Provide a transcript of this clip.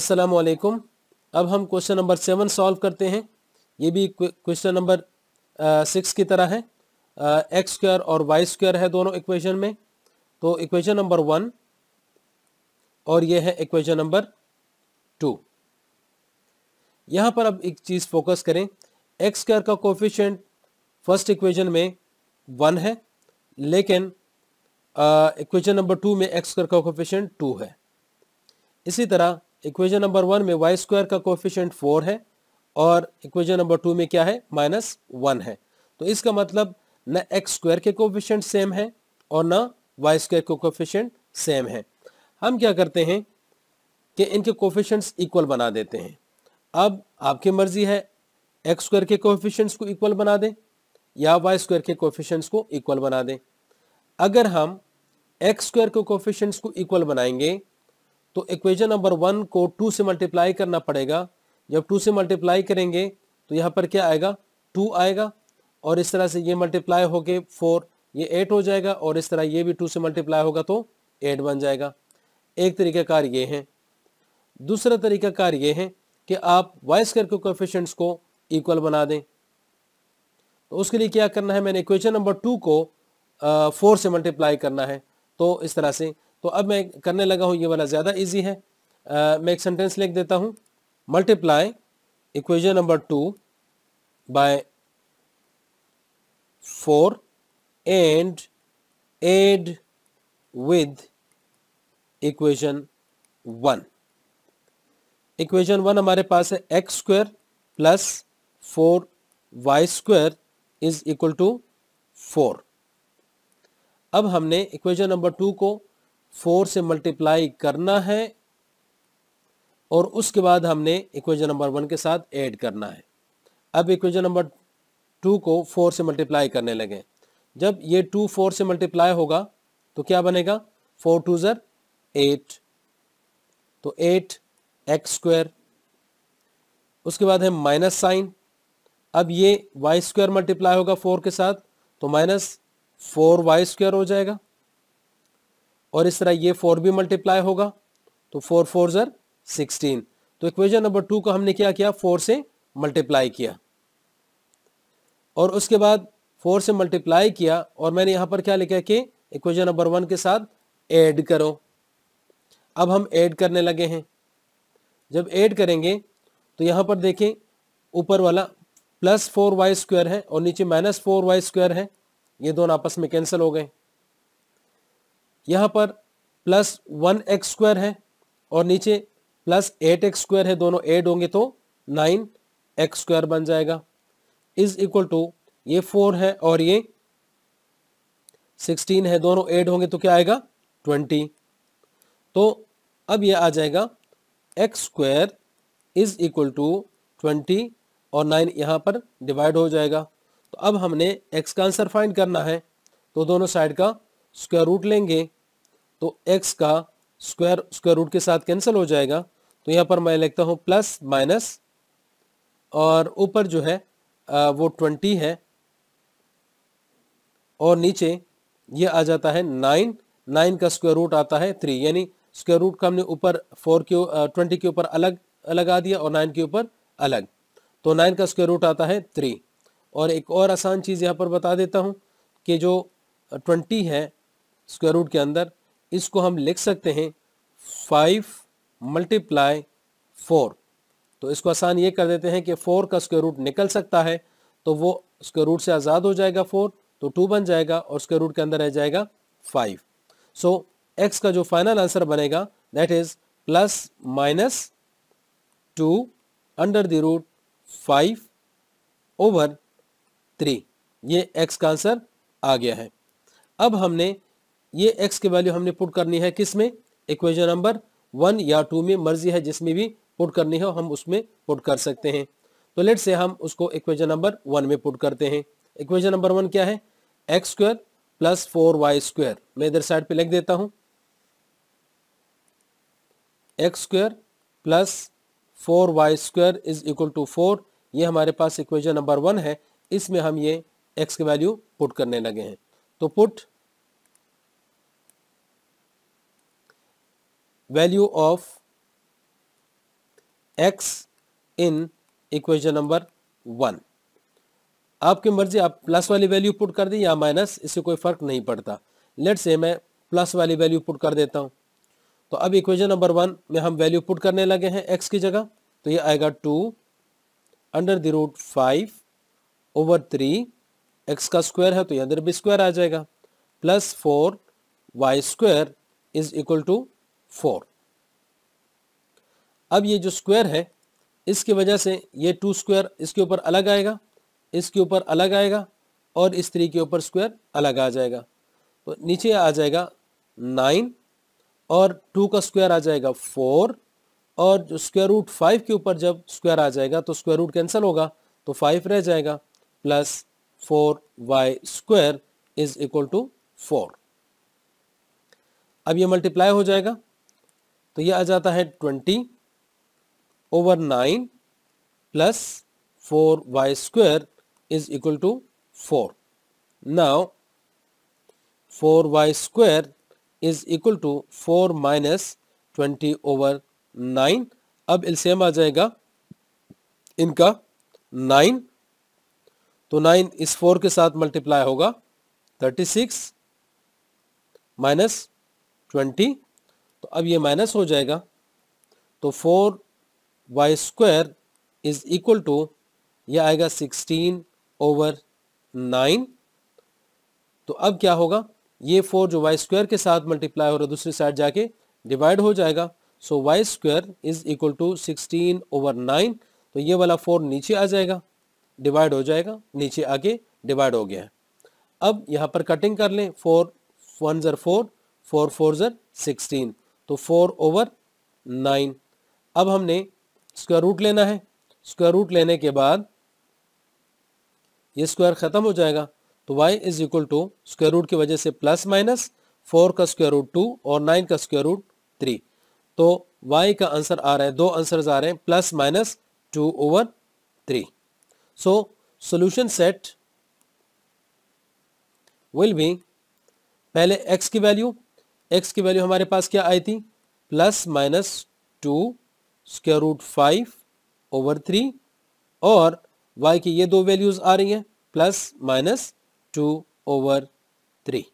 असलकुम अब हम क्वेश्चन नंबर सेवन सॉल्व करते हैं ये भी क्वेश्चन नंबर सिक्स की तरह है एक्स स्क्वायर और वाई स्क्वायर है दोनों इक्वेशन में तो इक्वेशन नंबर वन और ये है इक्वेशन नंबर टू यहाँ पर अब एक चीज़ फोकस करें एक्स स्क्वायर का कोफिशेंट फर्स्ट इक्वेशन में वन है लेकिन इक्वेशन नंबर टू में एक्स स्क्वायर का कोफिशेंट टू है इसी तरह इक्वेशन नंबर वन में वाई स्क्वायर का कोफिशियंट फोर है और इक्वेशन नंबर टू में क्या है माइनस वन है तो इसका मतलब न एक्स स्क्वायर के कोफिशियंट सेम है और न वाई स्क्वायर के कोफिशियंट सेम है हम क्या करते हैं कि इनके कोफिशियंट्स इक्वल बना देते हैं अब आपकी मर्जी है एक्स स्क्वायर के कोफिशेंट्स को इक्वल बना दें या वाई स्क्वायर के कोफिशियंट्स को इक्वल बना दें अगर हम एक्स स्क्वायर के कोफिशियंट्स को इक्वल बनाएंगे तो इक्वेशन नंबर वन को टू से मल्टीप्लाई करना पड़ेगा जब टू से मल्टीप्लाई करेंगे तो यहाँ पर क्या आएगा टू आएगा और इस तरह से ये मल्टीप्लाई हो गए फोर ये एट हो जाएगा और इस तरह ये भी टू से मल्टीप्लाई होगा तो एट बन जाएगा एक तरीकाकार ये है दूसरा तरीकाकार ये है कि आप वाइस करके कोफिशेंट्स को इक्वल बना दें तो उसके लिए क्या करना है मैंने इक्वेशन नंबर टू को फोर से मल्टीप्लाई करना है तो इस तरह से तो अब मैं करने लगा हूँ ये वाला ज़्यादा ईजी है आ, मैं एक सेंटेंस लिख देता हूँ multiply equation number two by four and add with equation one equation one हमारे पास है X square plus four Y square is equal to four अब हमने इक्वेशन नंबर टू को फोर से मल्टीप्लाई करना है और उसके बाद हमने इक्वेशन नंबर वन के साथ ऐड करना है अब इक्वेशन नंबर टू को फोर से मल्टीप्लाई करने लगे जब ये टू फोर से मल्टीप्लाई होगा तो क्या बनेगा फोर टू ज़र एट तो एट एक्स स्क्वायर उसके बाद है माइनस साइन अब ये वाई स्क्वायर मल्टीप्लाई होगा फोर के साथ तो माइनस फोर वाई स्क्वायर हो जाएगा और इस तरह ये फोर भी मल्टीप्लाई होगा तो फोर फोर जर सिक्सटीन तो इक्वेशन नंबर टू को हमने क्या किया फोर से मल्टीप्लाई किया और उसके बाद फोर से मल्टीप्लाई किया और मैंने यहां पर क्या लिखा कि इक्वेशन नंबर वन के साथ ऐड करो अब हम ऐड करने लगे हैं जब ऐड करेंगे तो यहां पर देखें ऊपर वाला प्लस फोर वाई स्क्वायर है और नीचे माइनस फोर वाई स्क्वायर है ये दोनों आपस में कैंसिल हो गए यहाँ पर प्लस वन एक्स स्क्वायर है और नीचे प्लस एट एक्स स्क्वायर है दोनों एड होंगे तो नाइन एक्स स्क्वायर बन जाएगा इज इक्वल टू ये फोर है और ये सिक्सटीन है दोनों एड होंगे तो क्या आएगा ट्वेंटी तो अब ये आ जाएगा x square is equal to twenty और नाइन यहाँ पर डिवाइड हो जाएगा तो अब हमने एक्स का आंसर फाइंड करना है तो दोनों साइड का स्क्वायर रूट लेंगे तो एक्स का स्क्वायर स्क्वायर रूट के साथ कैंसिल हो जाएगा तो यहाँ पर मैं लिखता हूँ प्लस माइनस और ऊपर जो है आ, वो ट्वेंटी है और नीचे ये आ जाता है नाइन नाइन का स्क्वायर रूट आता है थ्री यानी स्क्वायर रूट का हमने ऊपर फोर के ट्वेंटी के ऊपर अलग लगा दिया और नाइन के ऊपर अलग तो नाइन का स्क्वायर रूट आता है थ्री और एक और आसान चीज़ यहाँ पर बता देता हूँ कि जो ट्वेंटी है स्क्वायर रूट के अंदर इसको हम लिख सकते हैं फाइव मल्टीप्लाई फोर तो इसको आसान ये कर देते हैं कि फोर का स्क्वायर रूट निकल सकता है तो वो स्क्वायर रूट से आज़ाद हो जाएगा फोर तो टू बन जाएगा और स्क्वायर रूट के अंदर रह जाएगा फाइव सो एक्स का जो फाइनल आंसर बनेगा that is plus minus two under the root five over three ये एक्स का आंसर आ गया है अब हमने ये एक्स की वैल्यू हमने पुट करनी है किस में इक्वेशन नंबर वन या टू में मर्जी है जिसमें भी पुट करनी हो हम उसमें पुट कर सकते हैं तो लेट से हम उसको इक्वेशन नंबर वन में पुट करते हैं इक्वेशन नंबर वन क्या है x square plus four y square मैं इधर साइड पे लिख देता हूं x square plus four y square is equal to four ये हमारे पास इक्वेशन नंबर वन है इसमें हम ये एक्स की वैल्यू पुट करने लगे हैं तो put value of x in equation number one आपकी मर्जी आप प्लस वाली वैल्यू पुट कर दें या माइनस इससे कोई फर्क नहीं पड़ता लेट से मैं प्लस वाली वैल्यू पुट कर देता हूं तो अब इक्वेशन नंबर वन में हम वैल्यू पुट करने लगे हैं एक्स की जगह तो ये आएगा two under the root five over three x का स्क्वायर है तो ये अंदर भी स्क्वायर आ जाएगा plus four y square is equal to four अब ये जो स्क्वायर है इसकी वजह से ये टू स्क्वायर इसके ऊपर अलग आएगा इसके ऊपर अलग आएगा और इस थ्री के ऊपर स्क्वायर अलग आ जाएगा तो नीचे आ जाएगा नाइन और टू का स्क्वायर आ जाएगा फोर और जो स्क्वायर रूट फाइव के ऊपर जब स्क्वायर आ जाएगा तो स्क्वायर रूट कैंसिल होगा तो फाइव रह जाएगा plus four y square is equal to four अब ये मल्टीप्लाई हो जाएगा तो ये आ जाता है twenty over nine plus four Y square is equal to four now four Y square is equal to four minus twenty over nine अब एल्सियम आ जाएगा इनका नाइन तो नाइन इस फोर के साथ मल्टीप्लाई होगा थर्टी सिक्स माइनस ट्वेंटी अब ये माइनस हो जाएगा तो four y square is equal to यह आएगा सिक्सटीन ओवर नाइन तो अब क्या होगा ये फोर जो वाई स्क्वायर के साथ मल्टीप्लाई हो रहा है दूसरी साइड जाके डिवाइड हो जाएगा so y square is equal to sixteen over nine तो ये वाला फोर नीचे आ जाएगा डिवाइड हो जाएगा नीचे आके डिवाइड हो गया अब यहाँ पर कटिंग कर लें फोर वन ज़र फोर फोर फोर ज़र सिक्सटीन तो फोर ओवर नाइन अब हमने स्क्वायर रूट लेना है स्क्वायर रूट लेने के बाद ये स्क्वायर ख़त्म हो जाएगा तो y is equal to square root की वजह से प्लस माइनस फोर का स्क्वायर रूट टू और नाइन का स्क्वायर रूट थ्री तो y का आंसर आ रहा है दो आंसर आ रहे हैं plus minus two over three so solution set will be पहले x की वैल्यू एक्स की वैल्यू हमारे पास क्या आई थी plus minus two square root five over three और वाई की ये दो वैल्यूज़ आ रही हैं plus minus two over three